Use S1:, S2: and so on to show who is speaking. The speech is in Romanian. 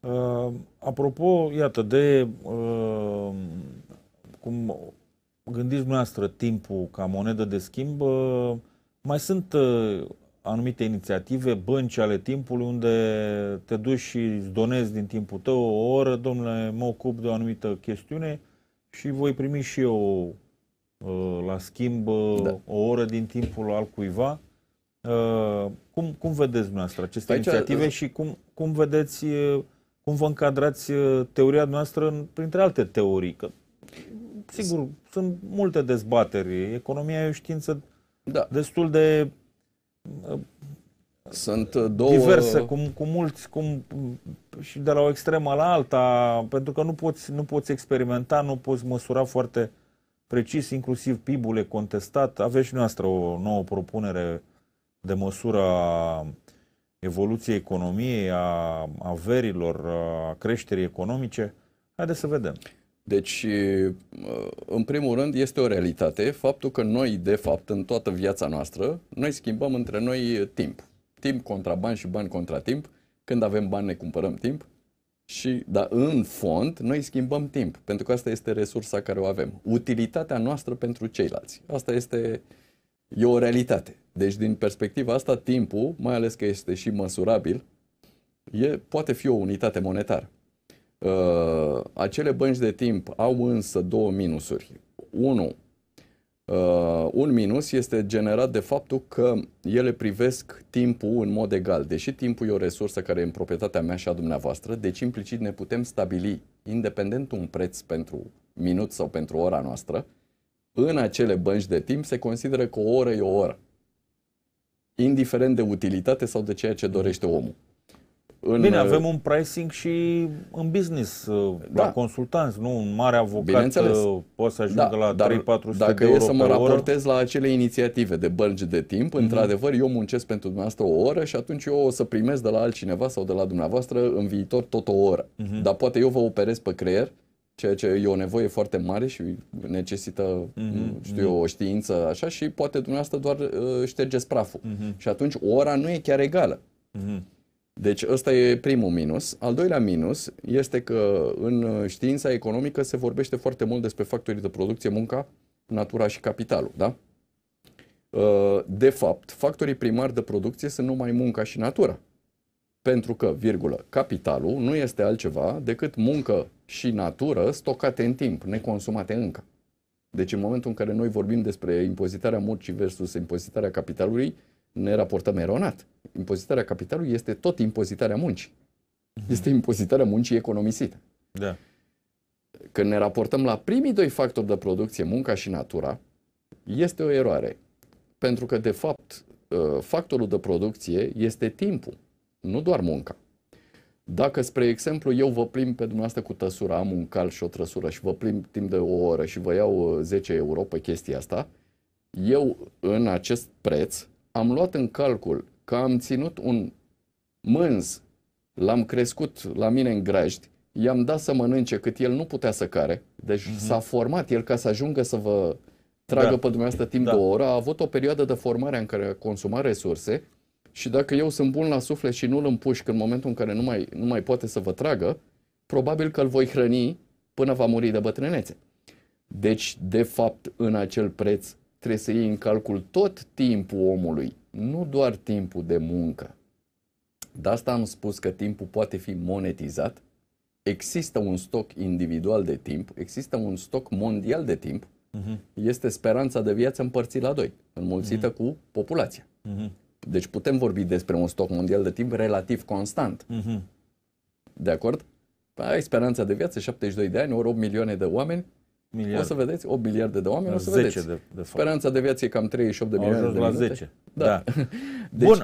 S1: Uh, apropo, iată, de uh, cum gândiți dumneavoastră timpul ca monedă de schimb, uh, mai sunt uh, anumite inițiative, bănci ale timpului, unde te duci și îți donezi din timpul tău o oră, domnule, mă ocup de o anumită chestiune și voi primi și eu uh, la schimb uh, da. o oră din timpul altcuiva. Uh, cum, cum vedeți dumneavoastră aceste Aici, inițiative uh, și cum, cum vedeți uh, cum vă încadrați uh, teoria noastră în, printre alte teorii? Că, sigur, sunt multe dezbateri. Economia e o știință da. destul de
S2: uh, sunt uh, două... diverse,
S1: cum, cu mulți, cum, și de la o extremă la alta, pentru că nu poți, nu poți experimenta, nu poți măsura foarte precis, inclusiv PIB-ul e contestat. Aveți și noastră o nouă propunere de măsură a evoluției economiei, a averilor,
S2: a creșterii economice? Haideți să vedem. Deci, în primul rând, este o realitate faptul că noi, de fapt, în toată viața noastră, noi schimbăm între noi timp. Timp contra bani și bani contra timp. Când avem bani, ne cumpărăm timp. Și, dar în fond, noi schimbăm timp, pentru că asta este resursa care o avem. Utilitatea noastră pentru ceilalți. Asta este, e o realitate. Deci, din perspectiva asta, timpul, mai ales că este și măsurabil, e, poate fi o unitate monetară. Uh, acele bănci de timp au însă două minusuri. Unu, uh, un minus este generat de faptul că ele privesc timpul în mod egal. Deși timpul e o resursă care e în proprietatea mea și a dumneavoastră, deci implicit ne putem stabili independent un preț pentru minut sau pentru ora noastră, în acele bănci de timp se consideră că o oră e o oră indiferent de utilitate sau de ceea ce dorește omul. În, Bine, uh, avem un
S1: pricing și în business, uh, da. la consultanți, nu? Un mare avocat uh, poate să ajungă da, la 3-400 de euro Dacă e să mă raportez
S2: oră. la acele inițiative de bălgi de timp, mm-hmm. într-adevăr, eu muncesc pentru dumneavoastră o oră și atunci eu o să primesc de la altcineva sau de la dumneavoastră în viitor tot o oră. Mm-hmm. Dar poate eu vă operez pe creier ceea ce e o nevoie foarte mare și necesită, mm-hmm. știu eu, mhm. o știință așa și poate dumneavoastră doar uh, ștergeți praful. Mm-hmm. Și atunci ora nu e chiar egală. Mm-hmm. Deci ăsta e primul minus. Al doilea minus este că în uh, știința economică se vorbește foarte mult despre factorii de producție, munca, natura și capitalul, da? Uh, de fapt, factorii primari de producție sunt numai munca și natura pentru că, virgulă, capitalul nu este altceva decât muncă și natură stocate în timp, neconsumate încă. Deci în momentul în care noi vorbim despre impozitarea muncii versus impozitarea capitalului, ne raportăm eronat. Impozitarea capitalului este tot impozitarea muncii. Mhm. Este impozitarea muncii economisită. Da. Când ne raportăm la primii doi factori de producție, munca și natura, este o eroare. Pentru că, de fapt, ă, factorul de producție este timpul nu doar munca. Dacă, spre exemplu, eu vă plim pe dumneavoastră cu tăsura, am un cal și o trăsură și vă plim timp de o oră și vă iau 10 uh, euro pe chestia asta, eu în acest preț am luat în calcul că am ținut un mânz, l-am crescut la mine în grajdi, i-am dat să mănânce cât el nu putea să care, deci mm-hmm. s-a format el ca să ajungă să vă tragă da. pe dumneavoastră timp da. de o oră, a avut o perioadă de formare în care a consumat resurse și dacă eu sunt bun la suflet și nu-l împușc în momentul în care nu mai, nu mai poate să vă tragă, probabil că îl voi hrăni până va muri de bătrânețe. Deci, de fapt, în acel preț trebuie să iei în calcul tot timpul omului, nu doar timpul de muncă. De asta am spus că timpul poate fi monetizat. Există un stoc individual de timp, există un stoc mondial de timp. Uh-huh. Este speranța de viață împărțit la doi, înmulțită uh-huh. cu populația. Uh-huh. Deci putem vorbi despre un stoc mondial de timp relativ constant. Mm-hmm. De acord? Ai păi, speranța de viață 72 de ani, ori 8 milioane de oameni, Miliard. O să vedeți, 8 miliarde de oameni, o să 10 vedeți. De, de fapt. Speranța de viață e cam 38 de milioane de minute. la 10. Da. da.
S1: Deci, Bun,